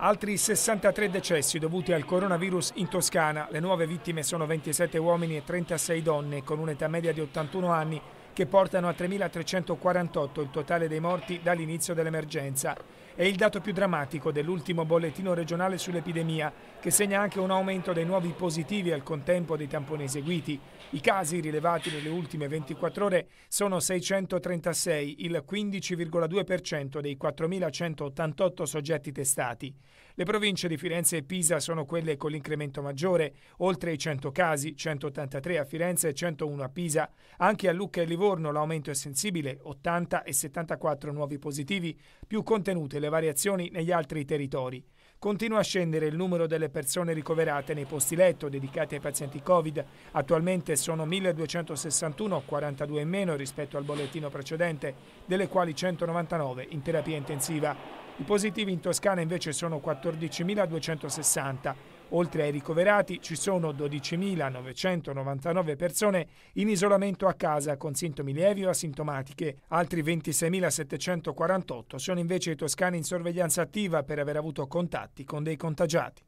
Altri 63 decessi dovuti al coronavirus in Toscana. Le nuove vittime sono 27 uomini e 36 donne, con un'età media di 81 anni che portano a 3.348 il totale dei morti dall'inizio dell'emergenza. È il dato più drammatico dell'ultimo bollettino regionale sull'epidemia, che segna anche un aumento dei nuovi positivi al contempo dei tamponi eseguiti. I casi rilevati nelle ultime 24 ore sono 636, il 15,2% dei 4.188 soggetti testati. Le province di Firenze e Pisa sono quelle con l'incremento maggiore, oltre i 100 casi, 183 a Firenze e 101 a Pisa. Anche a Lucca e Livorno giorno l'aumento è sensibile, 80 e 74 nuovi positivi, più contenute le variazioni negli altri territori. Continua a scendere il numero delle persone ricoverate nei posti letto dedicati ai pazienti Covid. Attualmente sono 1261, 42 in meno rispetto al bollettino precedente, delle quali 199 in terapia intensiva. I positivi in Toscana invece sono 14.260 Oltre ai ricoverati ci sono 12.999 persone in isolamento a casa con sintomi lievi o asintomatiche. Altri 26.748 sono invece i toscani in sorveglianza attiva per aver avuto contatti con dei contagiati.